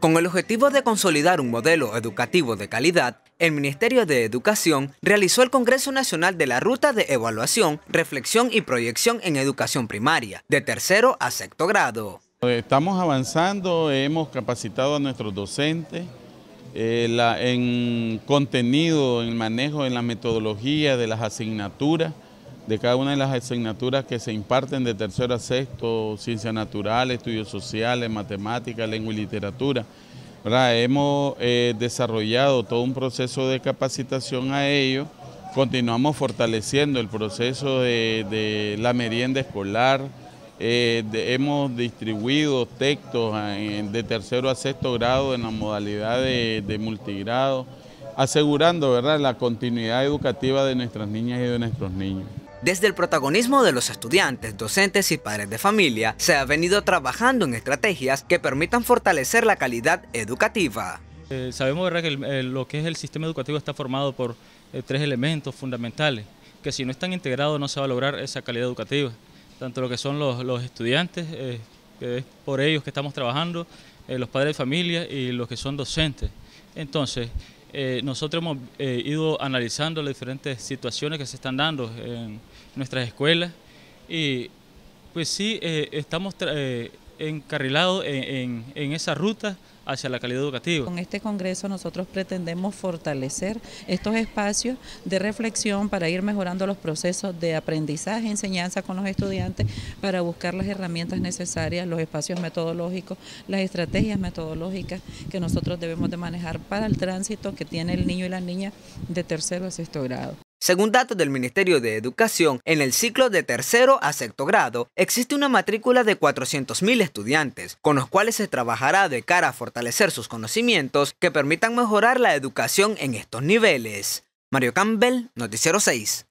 Con el objetivo de consolidar un modelo educativo de calidad, el Ministerio de Educación realizó el Congreso Nacional de la Ruta de Evaluación, Reflexión y Proyección en Educación Primaria, de tercero a sexto grado. Estamos avanzando, hemos capacitado a nuestros docentes eh, en contenido, en manejo, en la metodología de las asignaturas, de cada una de las asignaturas que se imparten de tercero a sexto, ciencias naturales, estudios sociales, matemáticas, lengua y literatura. Hemos eh, desarrollado todo un proceso de capacitación a ellos, continuamos fortaleciendo el proceso de, la merienda escolar, eh, hemos distribuido textos de tercero a sexto grado en la modalidad de, multigrado, asegurando la continuidad educativa de nuestras niñas y de nuestros niños. Desde el protagonismo de los estudiantes, docentes y padres de familia, se ha venido trabajando en estrategias que permitan fortalecer la calidad educativa. Eh, sabemos que eh, lo que es el sistema educativo está formado por eh, tres elementos fundamentales, que si no están integrados no se va a lograr esa calidad educativa. Tanto lo que son los, los estudiantes, que es por ellos que estamos trabajando, los padres de familia y los que son docentes. Entonces, eh, nosotros hemos eh, ido analizando las diferentes situaciones que se están dando en nuestras escuelas y pues sí, eh, estamos encarrilado en, esa ruta hacia la calidad educativa. Con este Congreso nosotros pretendemos fortalecer estos espacios de reflexión para ir mejorando los procesos de aprendizaje, enseñanza con los estudiantes, para buscar las herramientas necesarias, los espacios metodológicos, las estrategias metodológicas que nosotros debemos de manejar para el tránsito que tiene el niño y la niña de tercero a sexto grado. Según datos del Ministerio de Educación, en el ciclo de tercero a sexto grado existe una matrícula de 400.000 estudiantes, con los cuales se trabajará de cara a fortalecer sus conocimientos que permitan mejorar la educación en estos niveles. Mario Campbell, Noticiero 6.